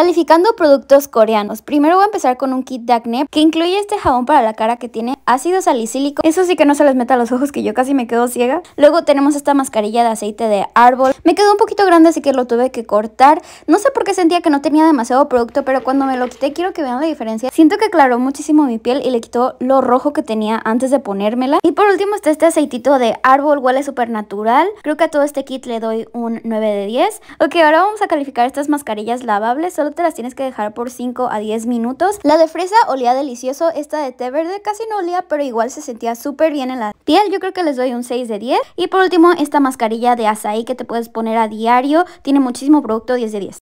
Calificando productos coreanos. Primero voy a empezar con un kit de acné que incluye este jabón para la cara que tiene ácido salicílico. Eso sí que no se les meta a los ojos que yo casi me quedo ciega. Luego tenemos esta mascarilla de aceite de árbol. Me quedó un poquito grande así que lo tuve que cortar. No sé por qué sentía que no tenía demasiado producto, pero cuando me lo quité quiero que vean la diferencia. Siento que aclaró muchísimo mi piel y le quitó lo rojo que tenía antes de ponérmela. Y por último está este aceitito de árbol, huele súper natural. Creo que a todo este kit le doy un 9 de 10. Ok, ahora vamos a calificar estas mascarillas lavables te las tienes que dejar por 5 a 10 minutos. La de fresa olía delicioso, esta de té verde casi no olía, pero igual se sentía súper bien en la piel. Yo creo que les doy un 6 de 10. Y por último, esta mascarilla de azaí que te puedes poner a diario, tiene muchísimo producto 10 de 10.